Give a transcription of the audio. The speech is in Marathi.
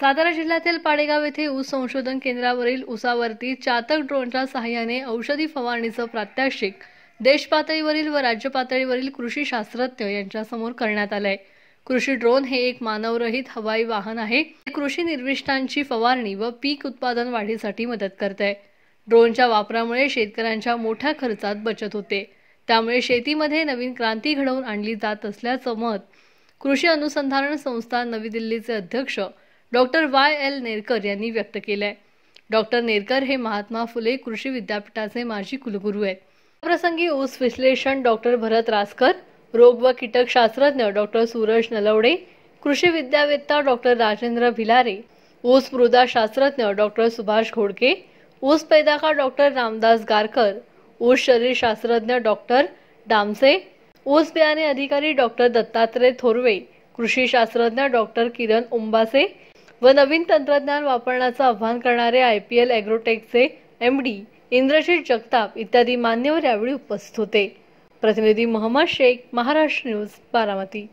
सातारा जिल्ह्यातील पाडेगाव येथे ऊस संशोधन केंद्रावरील ऊसावरती चातक ड्रोनच्या सहाय्याने औषधी फवारणीचं प्रात्यक्षिक देश पातळीवरील व राज्य पातळीवरील कृषी शास्त्रज्ञ यांच्यासमोर करण्यात आलंय कृषी ड्रोन हे एक मानवरहित हवाई वाहन आहे कृषी निर्विष्टांची फवारणी व पीक उत्पादन वाढीसाठी मदत करत आहे ड्रोनच्या वापरामुळे शेतकऱ्यांच्या मोठ्या खर्चात बचत होते त्यामुळे शेतीमध्ये नवीन क्रांती घडवून आणली जात असल्याचं मत कृषी अनुसंधान संस्था नवी दिल्लीचे अध्यक्ष डॉक्टर वाय एल नेरकर यांनी व्यक्त केलं आहे डॉक्टर नेरकर हे महात्मा फुले कृषी विद्यापीठाचे माजी कुलगुरू आहेत प्रसंगी ऊस विश्लेषण डॉक्टर भरत रासकर रोग व कीटकशास्त्रज्ञ डॉक्टर सूरज नलवडे कृषी विद्यावेत्ता डॉक्टर राजेंद्र भिलारे ऊस मृदा शास्त्रज्ञ डॉक्टर सुभाष घोडके ऊस पैदाकार डॉक्टर रामदास गारकर ऊस शरीरशास्त्रज्ञ डॉक्टर डामसे ऊस बियाणे अधिकारी डॉक्टर दत्तात्रय थोरवे कृषी शास्त्रज्ञ डॉक्टर किरण उंबासे व नवीन तंत्रज्ञान वापरण्याचं आव्हान करणारे आय पी एल ॲग्रोटेकचे एम डी इंद्रजित जगताप इत्यादी मान्यवर यावेळी उपस्थित होते प्रतिनिधी मोहम्मद शेख महाराष्ट्र न्यूज बारामती